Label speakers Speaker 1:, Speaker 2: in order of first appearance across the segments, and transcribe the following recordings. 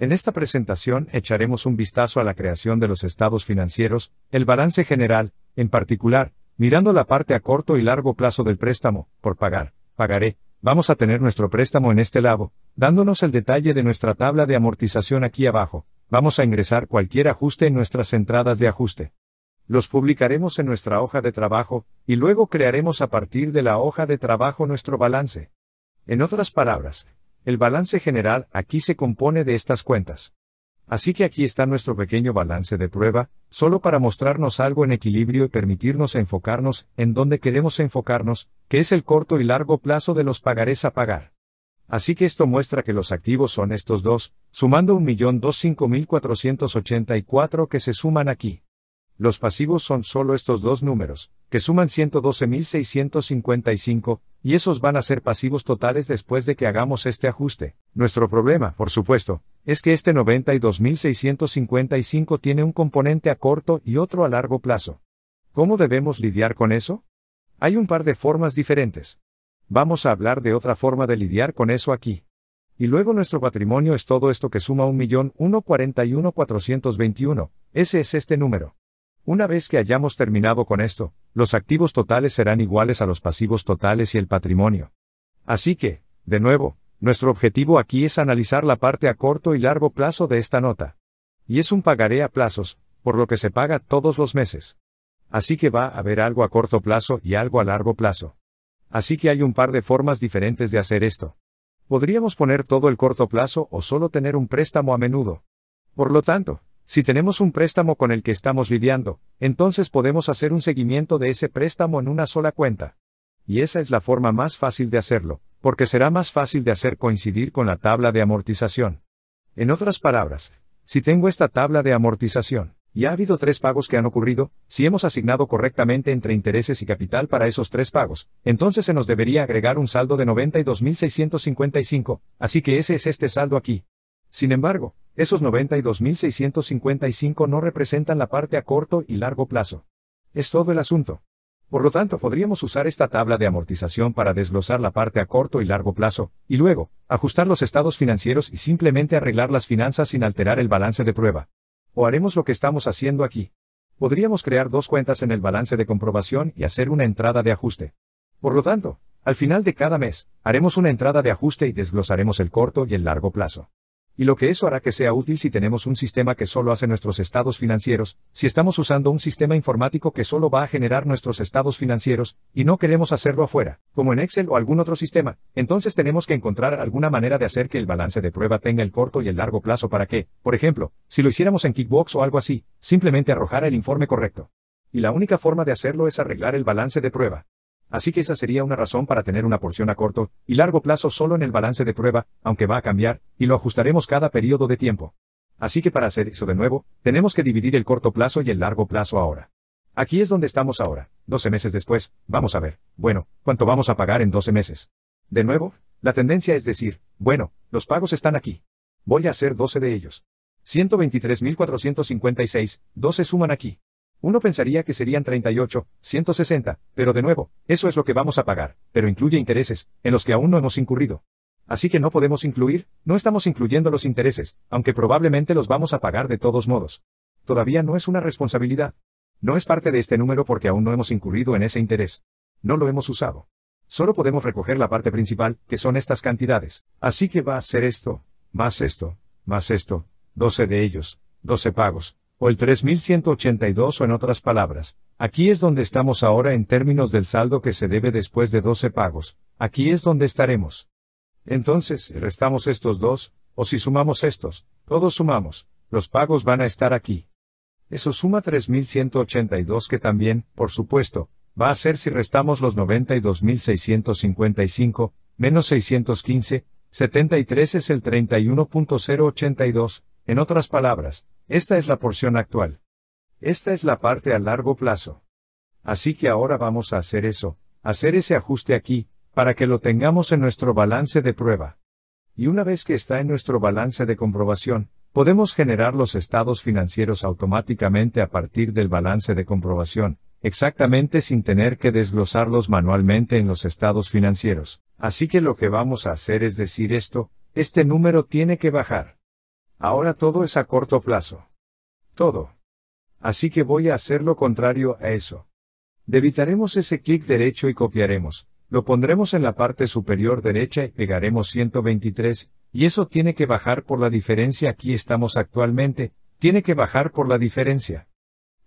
Speaker 1: En esta presentación echaremos un vistazo a la creación de los estados financieros, el balance general, en particular, mirando la parte a corto y largo plazo del préstamo, por pagar, pagaré, vamos a tener nuestro préstamo en este lado, dándonos el detalle de nuestra tabla de amortización aquí abajo, vamos a ingresar cualquier ajuste en nuestras entradas de ajuste. Los publicaremos en nuestra hoja de trabajo, y luego crearemos a partir de la hoja de trabajo nuestro balance. En otras palabras, el balance general aquí se compone de estas cuentas. Así que aquí está nuestro pequeño balance de prueba, solo para mostrarnos algo en equilibrio y permitirnos enfocarnos en donde queremos enfocarnos, que es el corto y largo plazo de los pagarés a pagar. Así que esto muestra que los activos son estos dos, sumando 1.25.484 que se suman aquí. Los pasivos son solo estos dos números, que suman 112.655, y esos van a ser pasivos totales después de que hagamos este ajuste. Nuestro problema, por supuesto, es que este 92.655 tiene un componente a corto y otro a largo plazo. ¿Cómo debemos lidiar con eso? Hay un par de formas diferentes. Vamos a hablar de otra forma de lidiar con eso aquí. Y luego nuestro patrimonio es todo esto que suma 1.141.421, ese es este número. Una vez que hayamos terminado con esto, los activos totales serán iguales a los pasivos totales y el patrimonio. Así que, de nuevo, nuestro objetivo aquí es analizar la parte a corto y largo plazo de esta nota. Y es un pagaré a plazos, por lo que se paga todos los meses. Así que va a haber algo a corto plazo y algo a largo plazo. Así que hay un par de formas diferentes de hacer esto. Podríamos poner todo el corto plazo o solo tener un préstamo a menudo. Por lo tanto, si tenemos un préstamo con el que estamos lidiando, entonces podemos hacer un seguimiento de ese préstamo en una sola cuenta. Y esa es la forma más fácil de hacerlo, porque será más fácil de hacer coincidir con la tabla de amortización. En otras palabras, si tengo esta tabla de amortización, y ha habido tres pagos que han ocurrido, si hemos asignado correctamente entre intereses y capital para esos tres pagos, entonces se nos debería agregar un saldo de 92.655, así que ese es este saldo aquí. Sin embargo, esos 92.655 no representan la parte a corto y largo plazo. Es todo el asunto. Por lo tanto, podríamos usar esta tabla de amortización para desglosar la parte a corto y largo plazo, y luego, ajustar los estados financieros y simplemente arreglar las finanzas sin alterar el balance de prueba. O haremos lo que estamos haciendo aquí. Podríamos crear dos cuentas en el balance de comprobación y hacer una entrada de ajuste. Por lo tanto, al final de cada mes, haremos una entrada de ajuste y desglosaremos el corto y el largo plazo y lo que eso hará que sea útil si tenemos un sistema que solo hace nuestros estados financieros, si estamos usando un sistema informático que solo va a generar nuestros estados financieros, y no queremos hacerlo afuera, como en Excel o algún otro sistema, entonces tenemos que encontrar alguna manera de hacer que el balance de prueba tenga el corto y el largo plazo para que, por ejemplo, si lo hiciéramos en Kickbox o algo así, simplemente arrojara el informe correcto. Y la única forma de hacerlo es arreglar el balance de prueba. Así que esa sería una razón para tener una porción a corto y largo plazo solo en el balance de prueba, aunque va a cambiar, y lo ajustaremos cada periodo de tiempo. Así que para hacer eso de nuevo, tenemos que dividir el corto plazo y el largo plazo ahora. Aquí es donde estamos ahora, 12 meses después, vamos a ver, bueno, ¿cuánto vamos a pagar en 12 meses? De nuevo, la tendencia es decir, bueno, los pagos están aquí. Voy a hacer 12 de ellos. 123.456, 12 suman aquí. Uno pensaría que serían 38, 160, pero de nuevo, eso es lo que vamos a pagar, pero incluye intereses, en los que aún no hemos incurrido. Así que no podemos incluir, no estamos incluyendo los intereses, aunque probablemente los vamos a pagar de todos modos. Todavía no es una responsabilidad. No es parte de este número porque aún no hemos incurrido en ese interés. No lo hemos usado. Solo podemos recoger la parte principal, que son estas cantidades. Así que va a ser esto, más esto, más esto, 12 de ellos, 12 pagos, o el 3182 o en otras palabras, aquí es donde estamos ahora en términos del saldo que se debe después de 12 pagos, aquí es donde estaremos. Entonces, restamos estos dos, o si sumamos estos, todos sumamos, los pagos van a estar aquí. Eso suma 3182 que también, por supuesto, va a ser si restamos los 92655, menos 615, 73 es el 31.082, en otras palabras, esta es la porción actual. Esta es la parte a largo plazo. Así que ahora vamos a hacer eso, hacer ese ajuste aquí, para que lo tengamos en nuestro balance de prueba. Y una vez que está en nuestro balance de comprobación, podemos generar los estados financieros automáticamente a partir del balance de comprobación, exactamente sin tener que desglosarlos manualmente en los estados financieros. Así que lo que vamos a hacer es decir esto, este número tiene que bajar. Ahora todo es a corto plazo. Todo. Así que voy a hacer lo contrario a eso. Debitaremos ese clic derecho y copiaremos, lo pondremos en la parte superior derecha y pegaremos 123, y eso tiene que bajar por la diferencia aquí estamos actualmente, tiene que bajar por la diferencia.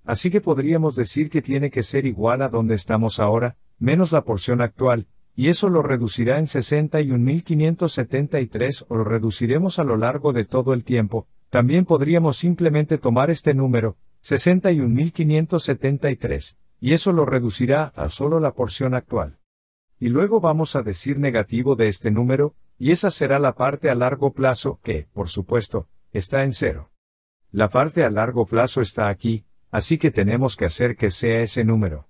Speaker 1: Así que podríamos decir que tiene que ser igual a donde estamos ahora, menos la porción actual, y eso lo reducirá en 61.573 o lo reduciremos a lo largo de todo el tiempo, también podríamos simplemente tomar este número, 61.573, y eso lo reducirá a solo la porción actual. Y luego vamos a decir negativo de este número, y esa será la parte a largo plazo que, por supuesto, está en cero. La parte a largo plazo está aquí, así que tenemos que hacer que sea ese número.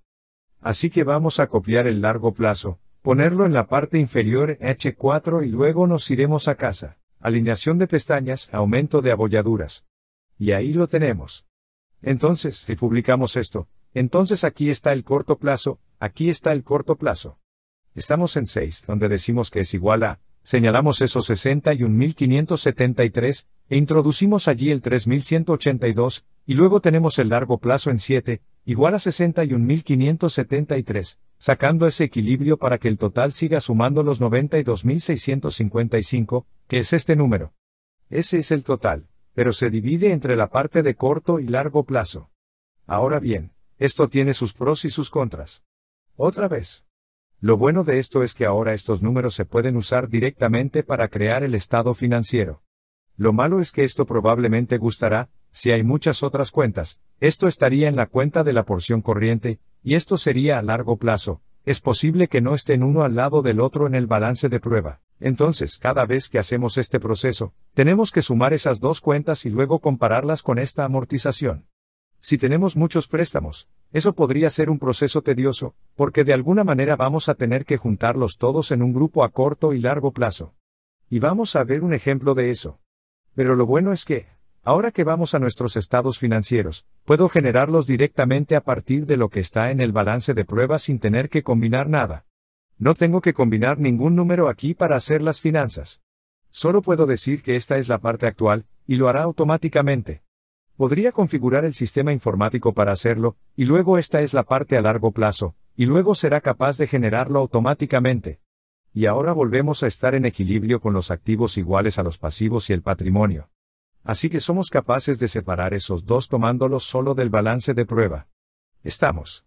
Speaker 1: Así que vamos a copiar el largo plazo, Ponerlo en la parte inferior H4 y luego nos iremos a casa. Alineación de pestañas, aumento de abolladuras. Y ahí lo tenemos. Entonces, si publicamos esto, entonces aquí está el corto plazo, aquí está el corto plazo. Estamos en 6, donde decimos que es igual a, señalamos esos 61.573, e introducimos allí el 3.182, y luego tenemos el largo plazo en 7, igual a 61.573, sacando ese equilibrio para que el total siga sumando los 92.655, que es este número. Ese es el total, pero se divide entre la parte de corto y largo plazo. Ahora bien, esto tiene sus pros y sus contras. Otra vez. Lo bueno de esto es que ahora estos números se pueden usar directamente para crear el estado financiero. Lo malo es que esto probablemente gustará, si hay muchas otras cuentas, esto estaría en la cuenta de la porción corriente, y esto sería a largo plazo, es posible que no estén uno al lado del otro en el balance de prueba. Entonces, cada vez que hacemos este proceso, tenemos que sumar esas dos cuentas y luego compararlas con esta amortización. Si tenemos muchos préstamos, eso podría ser un proceso tedioso, porque de alguna manera vamos a tener que juntarlos todos en un grupo a corto y largo plazo. Y vamos a ver un ejemplo de eso. Pero lo bueno es que, Ahora que vamos a nuestros estados financieros, puedo generarlos directamente a partir de lo que está en el balance de pruebas sin tener que combinar nada. No tengo que combinar ningún número aquí para hacer las finanzas. Solo puedo decir que esta es la parte actual, y lo hará automáticamente. Podría configurar el sistema informático para hacerlo, y luego esta es la parte a largo plazo, y luego será capaz de generarlo automáticamente. Y ahora volvemos a estar en equilibrio con los activos iguales a los pasivos y el patrimonio. Así que somos capaces de separar esos dos tomándolos solo del balance de prueba. Estamos